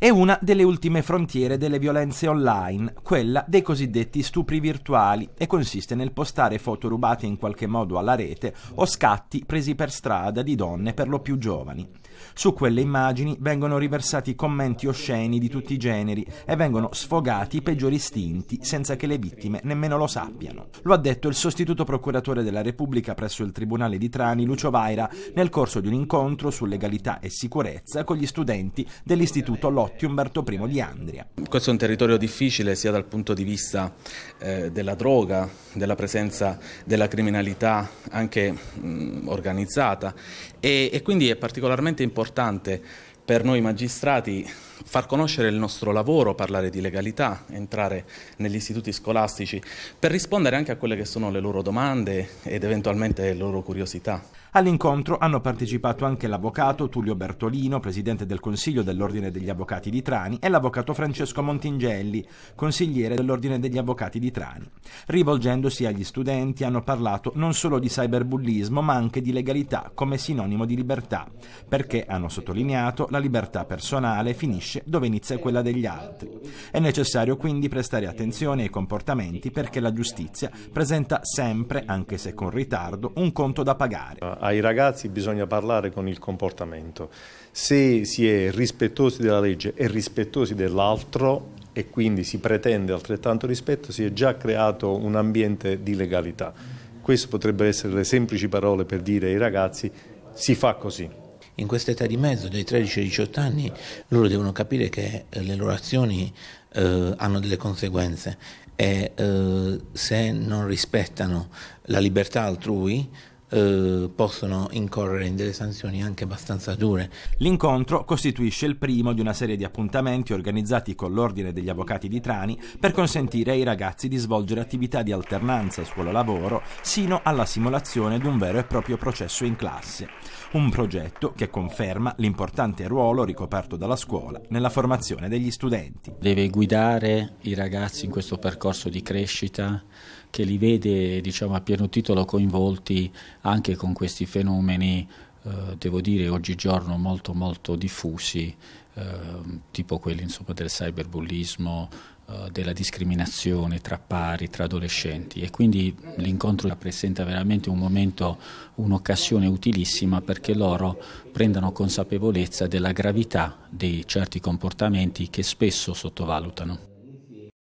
È una delle ultime frontiere delle violenze online, quella dei cosiddetti stupri virtuali, e consiste nel postare foto rubate in qualche modo alla rete o scatti presi per strada di donne per lo più giovani. Su quelle immagini vengono riversati commenti osceni di tutti i generi e vengono sfogati i peggiori istinti senza che le vittime nemmeno lo sappiano. Lo ha detto il sostituto procuratore della Repubblica presso il Tribunale di Trani, Lucio Vaira, nel corso di un incontro su legalità e sicurezza con gli studenti dell'Istituto Lotto Gotti Umberto I di Andria. Questo è un territorio difficile sia dal punto di vista eh, della droga, della presenza della criminalità anche mh, mm, organizzata e, e quindi è particolarmente importante per noi magistrati far conoscere il nostro lavoro, parlare di legalità, entrare negli istituti scolastici per rispondere anche a quelle che sono le loro domande ed eventualmente le loro curiosità. All'incontro hanno partecipato anche l'avvocato Tullio Bertolino, presidente del Consiglio dell'Ordine degli Avvocati di Trani, e l'avvocato Francesco Montingelli, consigliere dell'Ordine degli Avvocati di Trani. Rivolgendosi agli studenti hanno parlato non solo di cyberbullismo ma anche di legalità come sinonimo di libertà, perché hanno sottolineato la la libertà personale finisce dove inizia quella degli altri. È necessario quindi prestare attenzione ai comportamenti perché la giustizia presenta sempre, anche se con ritardo, un conto da pagare. Ai ragazzi bisogna parlare con il comportamento. Se si è rispettosi della legge e rispettosi dell'altro e quindi si pretende altrettanto rispetto, si è già creato un ambiente di legalità. Queste potrebbero essere le semplici parole per dire ai ragazzi si fa così in questa età di mezzo, dai 13 ai 18 anni, loro devono capire che eh, le loro azioni eh, hanno delle conseguenze e eh, se non rispettano la libertà altrui, eh, possono incorrere in delle sanzioni anche abbastanza dure. L'incontro costituisce il primo di una serie di appuntamenti organizzati con l'Ordine degli Avvocati di Trani per consentire ai ragazzi di svolgere attività di alternanza scuola-lavoro sino alla simulazione di un vero e proprio processo in classe. Un progetto che conferma l'importante ruolo ricoperto dalla scuola nella formazione degli studenti. Deve guidare i ragazzi in questo percorso di crescita che li vede diciamo, a pieno titolo coinvolti anche con questi fenomeni, eh, devo dire, oggigiorno molto, molto diffusi, eh, tipo quelli insomma, del cyberbullismo, eh, della discriminazione tra pari, tra adolescenti e quindi l'incontro rappresenta veramente un momento, un'occasione utilissima perché loro prendano consapevolezza della gravità di certi comportamenti che spesso sottovalutano.